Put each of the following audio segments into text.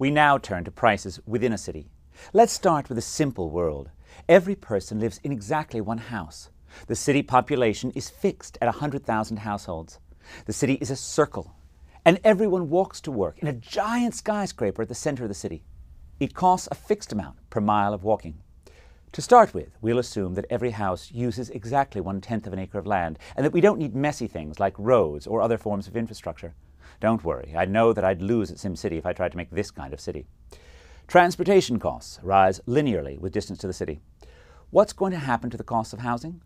We now turn to prices within a city. Let's start with a simple world. Every person lives in exactly one house. The city population is fixed at 100,000 households. The city is a circle, and everyone walks to work in a giant skyscraper at the center of the city. It costs a fixed amount per mile of walking. To start with, we'll assume that every house uses exactly one tenth of an acre of land, and that we don't need messy things like roads or other forms of infrastructure. Don't worry, I know that I'd lose at SimCity if I tried to make this kind of city. Transportation costs rise linearly with distance to the city. What's going to happen to the costs of housing?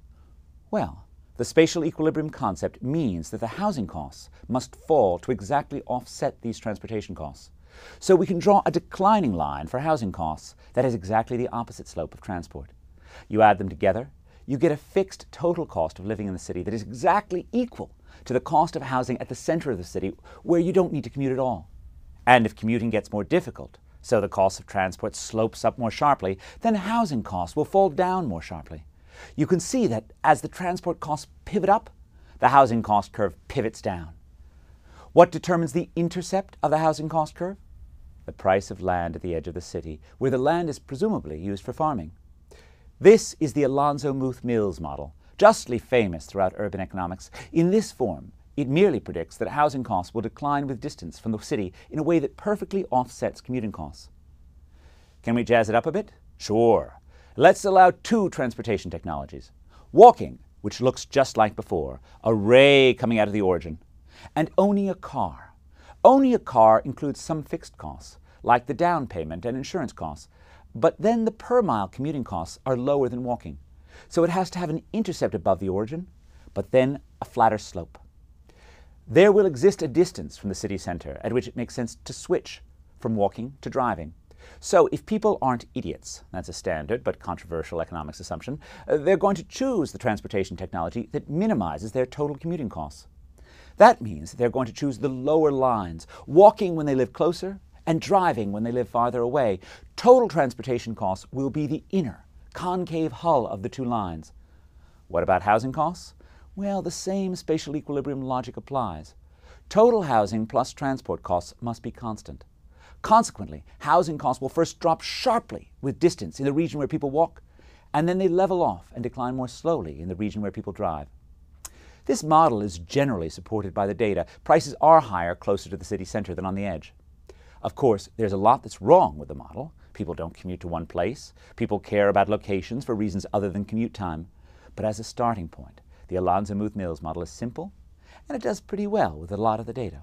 Well, the spatial equilibrium concept means that the housing costs must fall to exactly offset these transportation costs. So we can draw a declining line for housing costs that has exactly the opposite slope of transport. You add them together, you get a fixed total cost of living in the city that is exactly equal to the cost of housing at the center of the city where you don't need to commute at all. And if commuting gets more difficult, so the cost of transport slopes up more sharply, then housing costs will fall down more sharply. You can see that as the transport costs pivot up, the housing cost curve pivots down. What determines the intercept of the housing cost curve? The price of land at the edge of the city, where the land is presumably used for farming. This is the Alonzo Muth Mills model, justly famous throughout urban economics, in this form, it merely predicts that housing costs will decline with distance from the city in a way that perfectly offsets commuting costs. Can we jazz it up a bit? Sure. Let's allow two transportation technologies walking, which looks just like before, a ray coming out of the origin, and owning a car. Owning a car includes some fixed costs, like the down payment and insurance costs, but then the per mile commuting costs are lower than walking. So it has to have an intercept above the origin, but then a flatter slope. There will exist a distance from the city center at which it makes sense to switch from walking to driving. So if people aren't idiots, that's a standard but controversial economics assumption, uh, they're going to choose the transportation technology that minimizes their total commuting costs. That means they're going to choose the lower lines, walking when they live closer and driving when they live farther away. Total transportation costs will be the inner concave hull of the two lines. What about housing costs? Well, the same spatial equilibrium logic applies. Total housing plus transport costs must be constant. Consequently, housing costs will first drop sharply with distance in the region where people walk, and then they level off and decline more slowly in the region where people drive. This model is generally supported by the data. Prices are higher closer to the city center than on the edge. Of course, there's a lot that's wrong with the model. People don't commute to one place. People care about locations for reasons other than commute time. But as a starting point, the Alonzo Muth Mills model is simple, and it does pretty well with a lot of the data.